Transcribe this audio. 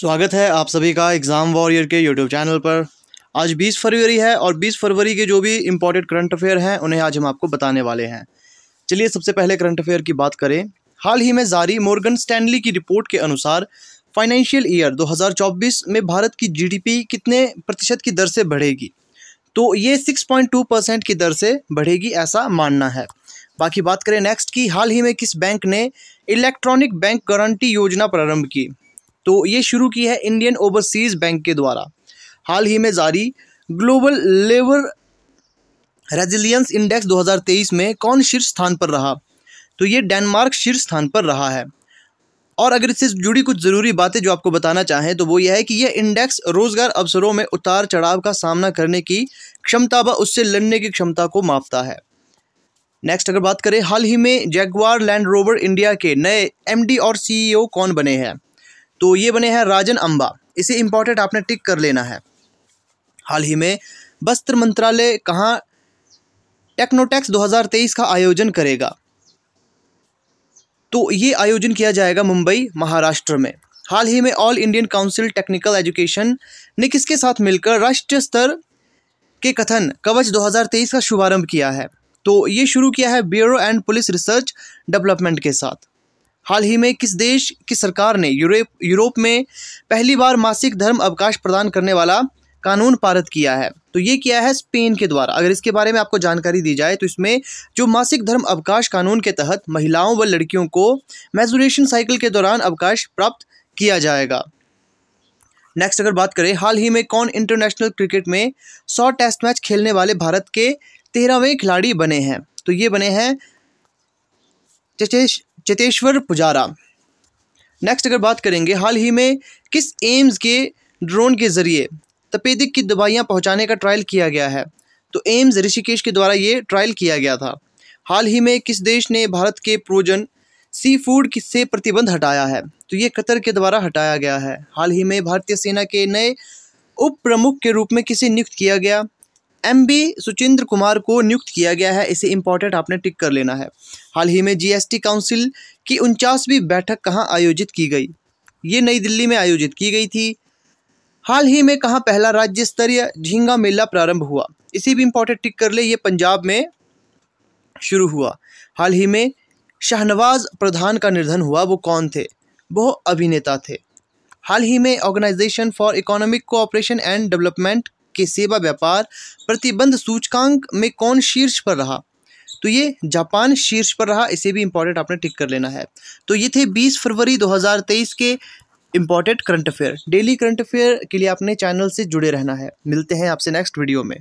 स्वागत है आप सभी का एग्ज़ाम वॉरियर के यूट्यूब चैनल पर आज 20 फरवरी है और 20 फरवरी के जो भी इम्पोर्टेंट करंट अफेयर हैं उन्हें आज हम आपको बताने वाले हैं चलिए सबसे पहले करंट अफेयर की बात करें हाल ही में जारी मोर्गन स्टैंडली की रिपोर्ट के अनुसार फाइनेंशियल ईयर 2024 में भारत की जीडीपी कितने प्रतिशत की दर से बढ़ेगी तो ये 6.2 परसेंट की दर से बढ़ेगी ऐसा मानना है बाकी बात करें नेक्स्ट की हाल ही में किस बैंक ने इलेक्ट्रॉनिक बैंक गारंटी योजना प्रारंभ की तो ये शुरू की है इंडियन ओवरसीज़ बैंक के द्वारा हाल ही में जारी ग्लोबल लेबर रेजिलियंस इंडेक्स 2023 में कौन शीर्ष स्थान पर रहा तो ये डेनमार्क शीर्ष स्थान पर रहा है और अगर इससे जुड़ी कुछ ज़रूरी बातें जो आपको बताना चाहें तो वो यह है कि यह इंडेक्स रोज़गार अवसरों में उतार चढ़ाव का सामना करने की क्षमता व उससे लड़ने की क्षमता को मापता है नेक्स्ट अगर बात करें हाल ही में जैगवार लैंड रोवर इंडिया के नए एमडी और सीईओ कौन बने हैं तो ये बने हैं राजन अम्बा इसे इम्पॉर्टेंट आपने टिक कर लेना है हाल ही में वस्त्र मंत्रालय कहाँ टेक्नोटेक्स 2023 का आयोजन करेगा तो ये आयोजन किया जाएगा मुंबई महाराष्ट्र में हाल ही में all Indian council technical education ने किसके साथ मिलकर राष्ट्रीय स्तर के कथन कवच 2023 का शुभारंभ किया है तो ये शुरू किया है bureau and police research development के साथ हाल ही में किस देश की सरकार ने यूरोप यूरोप में पहली बार मासिक धर्म अवकाश प्रदान करने वाला कानून पारित किया है तो ये किया है स्पेन के द्वारा अगर इसके बारे में आपको जानकारी दी जाए तो इसमें जो मासिक धर्म अवकाश कानून के तहत महिलाओं व लड़कियों को मेजुरेशन साइकिल के दौरान अवकाश प्राप्त किया जाएगा नेक्स्ट अगर बात करें हाल ही में कौन इंटरनेशनल क्रिकेट में सौ टेस्ट मैच खेलने वाले भारत के तेरहवें खिलाड़ी बने हैं तो ये बने हैं चेतेश चेतेश्वर पुजारा नेक्स्ट अगर बात करेंगे हाल ही में किस एम्स के ड्रोन के ज़रिए तपेदिक की दवाइयाँ पहुँचाने का ट्रायल किया गया है तो एम्स ऋषिकेश के द्वारा ये ट्रायल किया गया था हाल ही में किस देश ने भारत के प्रोजन सी फूड से प्रतिबंध हटाया है तो ये कतर के द्वारा हटाया गया है हाल ही में भारतीय सेना के नए उप प्रमुख के रूप में किसे नियुक्त किया गया एम बी सुचिंद्र कुमार को नियुक्त किया गया है इसे इम्पोर्टेंट आपने टिक कर लेना है हाल ही में जीएसटी काउंसिल की उनचासवीं बैठक कहाँ आयोजित की गई ये नई दिल्ली में आयोजित की गई थी हाल ही में कहाँ पहला राज्य स्तरीय झींगा मेला प्रारंभ हुआ इसे भी इम्पोर्टेंट टिक कर ले ये पंजाब में शुरू हुआ हाल ही में शाहनवाज प्रधान का निर्धन हुआ वो कौन थे वो अभिनेता थे हाल ही में organisation for economic cooperation and development के सेवा व्यापार प्रतिबंध सूचकांक में कौन शीर्ष पर रहा तो ये जापान शीर्ष पर रहा इसे भी इम्पोर्टेंट आपने टिक कर लेना है तो ये थे 20 फरवरी 2023 के important current affair daily current affair के लिए आपने चैनल से जुड़े रहना है मिलते हैं आपसे नेक्स्ट वीडियो में